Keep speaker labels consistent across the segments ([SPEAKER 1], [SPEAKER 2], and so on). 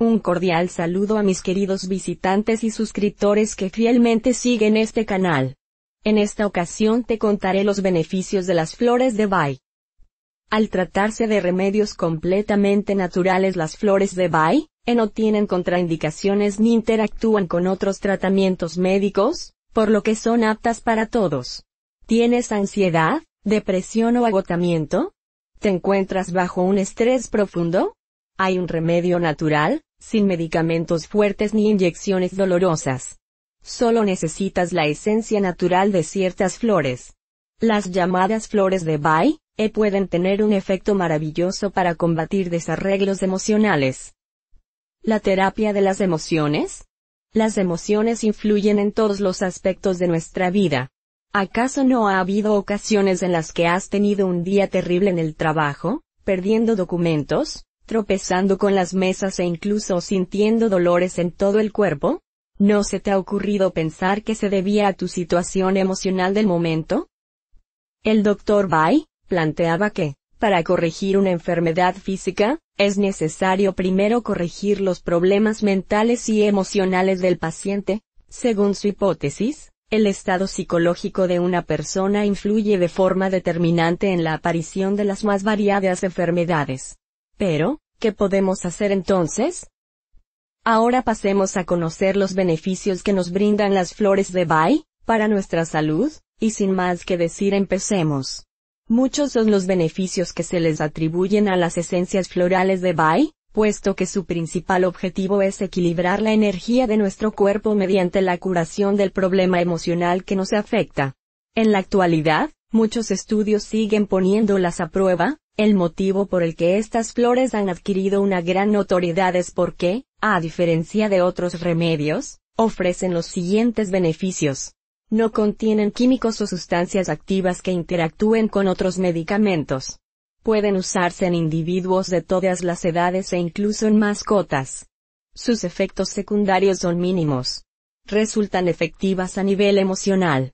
[SPEAKER 1] Un cordial saludo a mis queridos visitantes y suscriptores que fielmente siguen este canal. En esta ocasión te contaré los beneficios de las flores de bay. Al tratarse de remedios completamente naturales las flores de bay no tienen contraindicaciones ni interactúan con otros tratamientos médicos, por lo que son aptas para todos. ¿Tienes ansiedad, depresión o agotamiento? ¿Te encuentras bajo un estrés profundo? ¿Hay un remedio natural, sin medicamentos fuertes ni inyecciones dolorosas. Solo necesitas la esencia natural de ciertas flores. Las llamadas flores de Bai, e eh, pueden tener un efecto maravilloso para combatir desarreglos emocionales. La terapia de las emociones. Las emociones influyen en todos los aspectos de nuestra vida. ¿Acaso no ha habido ocasiones en las que has tenido un día terrible en el trabajo, perdiendo documentos, tropezando con las mesas e incluso sintiendo dolores en todo el cuerpo? ¿No se te ha ocurrido pensar que se debía a tu situación emocional del momento? El doctor Bay planteaba que, para corregir una enfermedad física, es necesario primero corregir los problemas mentales y emocionales del paciente. Según su hipótesis, el estado psicológico de una persona influye de forma determinante en la aparición de las más variadas enfermedades. Pero, ¿qué podemos hacer entonces? Ahora pasemos a conocer los beneficios que nos brindan las flores de Bai, para nuestra salud, y sin más que decir empecemos. Muchos son los beneficios que se les atribuyen a las esencias florales de Bai, puesto que su principal objetivo es equilibrar la energía de nuestro cuerpo mediante la curación del problema emocional que nos afecta. En la actualidad, muchos estudios siguen poniéndolas a prueba, el motivo por el que estas flores han adquirido una gran notoriedad es porque, a diferencia de otros remedios, ofrecen los siguientes beneficios. No contienen químicos o sustancias activas que interactúen con otros medicamentos. Pueden usarse en individuos de todas las edades e incluso en mascotas. Sus efectos secundarios son mínimos. Resultan efectivas a nivel emocional.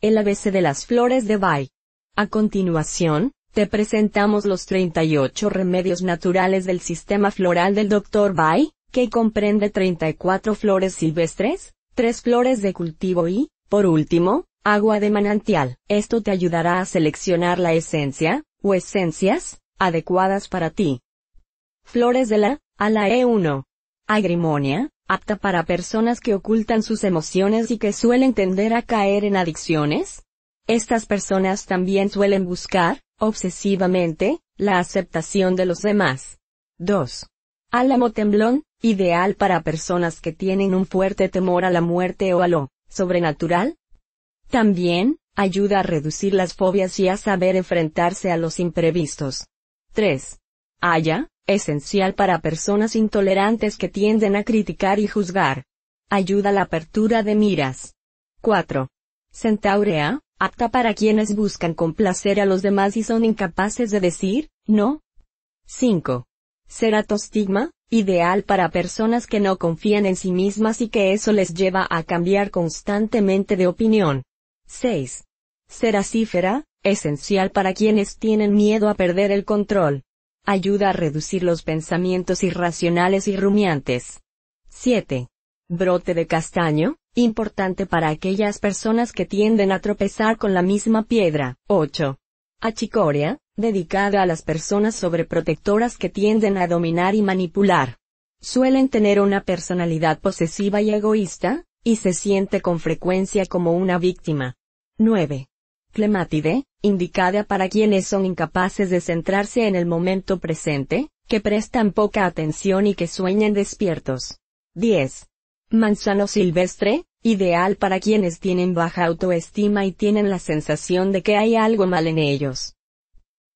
[SPEAKER 1] El ABC de las flores de bay. A continuación, te presentamos los 38 remedios naturales del sistema floral del Dr. Bay, que comprende 34 flores silvestres, 3 flores de cultivo y, por último, agua de manantial. Esto te ayudará a seleccionar la esencia, o esencias, adecuadas para ti. Flores de la, a la E1. Agrimonia, apta para personas que ocultan sus emociones y que suelen tender a caer en adicciones. Estas personas también suelen buscar, obsesivamente, la aceptación de los demás. 2. Álamo temblón, ideal para personas que tienen un fuerte temor a la muerte o a lo sobrenatural. También, ayuda a reducir las fobias y a saber enfrentarse a los imprevistos. 3. Haya, esencial para personas intolerantes que tienden a criticar y juzgar. Ayuda a la apertura de miras. 4. Centaurea, apta para quienes buscan complacer a los demás y son incapaces de decir, no. 5. tostigma, ideal para personas que no confían en sí mismas y que eso les lleva a cambiar constantemente de opinión. 6. Ceracífera, esencial para quienes tienen miedo a perder el control. Ayuda a reducir los pensamientos irracionales y rumiantes. 7. Brote de castaño, Importante para aquellas personas que tienden a tropezar con la misma piedra. 8. Achicoria, dedicada a las personas sobreprotectoras que tienden a dominar y manipular. Suelen tener una personalidad posesiva y egoísta, y se siente con frecuencia como una víctima. 9. Clematide, indicada para quienes son incapaces de centrarse en el momento presente, que prestan poca atención y que sueñen despiertos. 10. Manzano silvestre, ideal para quienes tienen baja autoestima y tienen la sensación de que hay algo mal en ellos.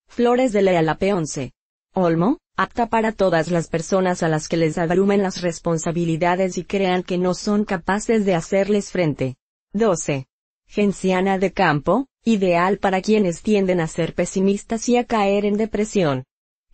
[SPEAKER 1] Flores de p 11. Olmo, apta para todas las personas a las que les abrumen las responsabilidades y crean que no son capaces de hacerles frente. 12. Genciana de campo, ideal para quienes tienden a ser pesimistas y a caer en depresión.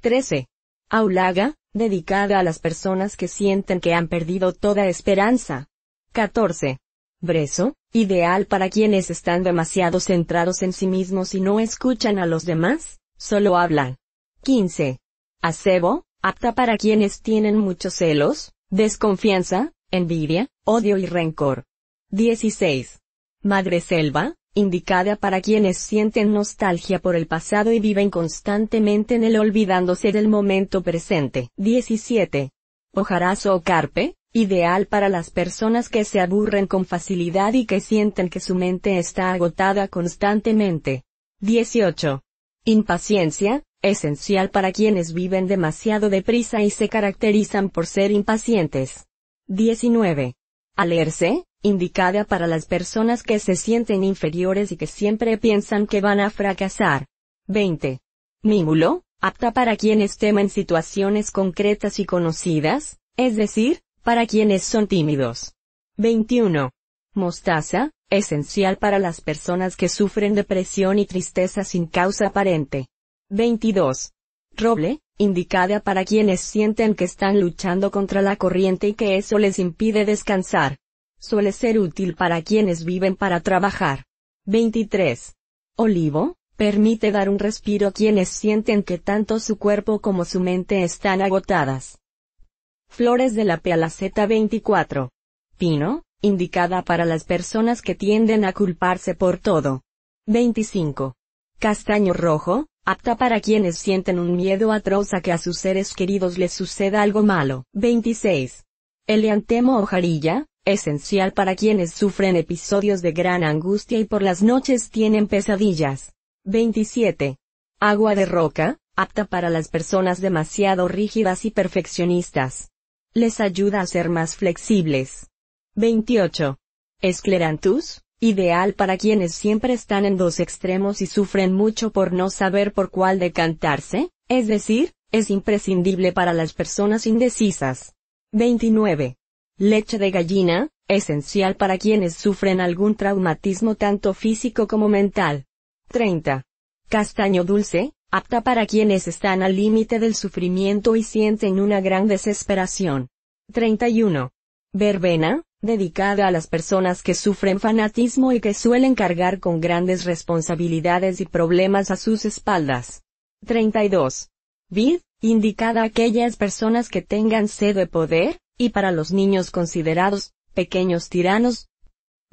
[SPEAKER 1] 13. Aulaga, dedicada a las personas que sienten que han perdido toda esperanza. 14. Breso, ideal para quienes están demasiado centrados en sí mismos y no escuchan a los demás, solo hablan. 15. Acebo, apta para quienes tienen muchos celos, desconfianza, envidia, odio y rencor. 16. Madre selva, indicada para quienes sienten nostalgia por el pasado y viven constantemente en el olvidándose del momento presente. 17. Ojarazo o carpe, ideal para las personas que se aburren con facilidad y que sienten que su mente está agotada constantemente. 18. Impaciencia, esencial para quienes viven demasiado deprisa y se caracterizan por ser impacientes. 19. Alerce, indicada para las personas que se sienten inferiores y que siempre piensan que van a fracasar. 20. Mímulo, apta para quienes temen situaciones concretas y conocidas, es decir, para quienes son tímidos. 21. Mostaza, esencial para las personas que sufren depresión y tristeza sin causa aparente. 22. Roble, indicada para quienes sienten que están luchando contra la corriente y que eso les impide descansar. Suele ser útil para quienes viven para trabajar. 23. Olivo, permite dar un respiro a quienes sienten que tanto su cuerpo como su mente están agotadas. Flores de la Pealaceta 24. Pino, indicada para las personas que tienden a culparse por todo. 25. Castaño rojo, apta para quienes sienten un miedo atroz a que a sus seres queridos les suceda algo malo. 26. Eleantemo jarilla, esencial para quienes sufren episodios de gran angustia y por las noches tienen pesadillas. 27. Agua de roca, apta para las personas demasiado rígidas y perfeccionistas les ayuda a ser más flexibles. 28. Esclerantus, ideal para quienes siempre están en dos extremos y sufren mucho por no saber por cuál decantarse, es decir, es imprescindible para las personas indecisas. 29. Leche de gallina, esencial para quienes sufren algún traumatismo tanto físico como mental. 30. Castaño dulce, apta para quienes están al límite del sufrimiento y sienten una gran desesperación. 31. Verbena, dedicada a las personas que sufren fanatismo y que suelen cargar con grandes responsabilidades y problemas a sus espaldas. 32. Vid, indicada a aquellas personas que tengan sed de poder, y para los niños considerados, pequeños tiranos.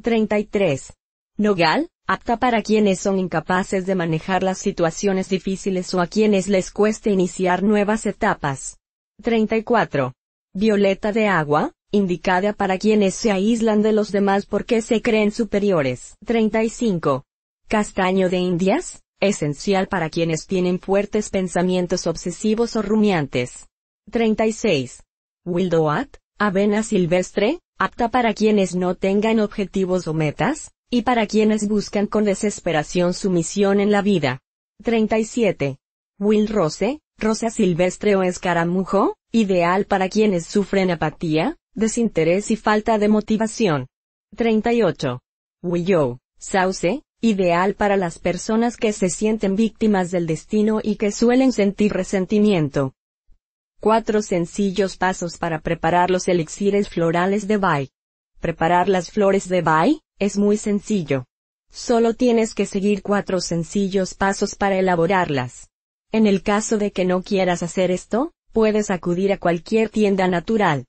[SPEAKER 1] 33. Nogal, apta para quienes son incapaces de manejar las situaciones difíciles o a quienes les cueste iniciar nuevas etapas. 34. Violeta de agua, indicada para quienes se aíslan de los demás porque se creen superiores. 35. Castaño de Indias, esencial para quienes tienen fuertes pensamientos obsesivos o rumiantes. 36. Wildoat, avena silvestre, apta para quienes no tengan objetivos o metas, y para quienes buscan con desesperación su misión en la vida. 37. Will Rose, rosa silvestre o escaramujo, ideal para quienes sufren apatía, desinterés y falta de motivación. 38. Willow, sauce, ideal para las personas que se sienten víctimas del destino y que suelen sentir resentimiento. Cuatro sencillos pasos para preparar los elixires florales de Bai. Preparar las flores de Bai, es muy sencillo. Solo tienes que seguir cuatro sencillos pasos para elaborarlas. En el caso de que no quieras hacer esto, puedes acudir a cualquier tienda natural.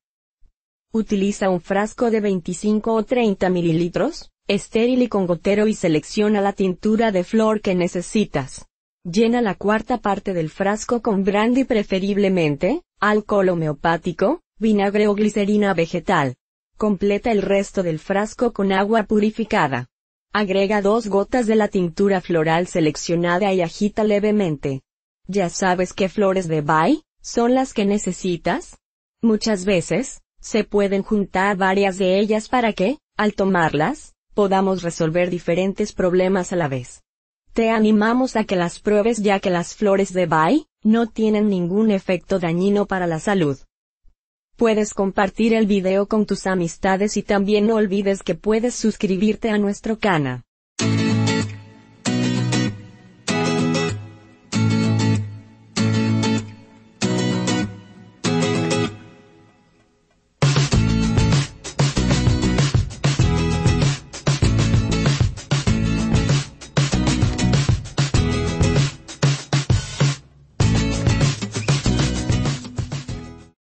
[SPEAKER 1] Utiliza un frasco de 25 o 30 mililitros, estéril y con gotero y selecciona la tintura de flor que necesitas. Llena la cuarta parte del frasco con brandy preferiblemente, alcohol homeopático, vinagre o glicerina vegetal. Completa el resto del frasco con agua purificada. Agrega dos gotas de la tintura floral seleccionada y agita levemente. ¿Ya sabes qué flores de bay son las que necesitas? Muchas veces, se pueden juntar varias de ellas para que, al tomarlas, podamos resolver diferentes problemas a la vez. Te animamos a que las pruebes ya que las flores de bay no tienen ningún efecto dañino para la salud. Puedes compartir el video con tus amistades y también no olvides que puedes suscribirte a nuestro canal.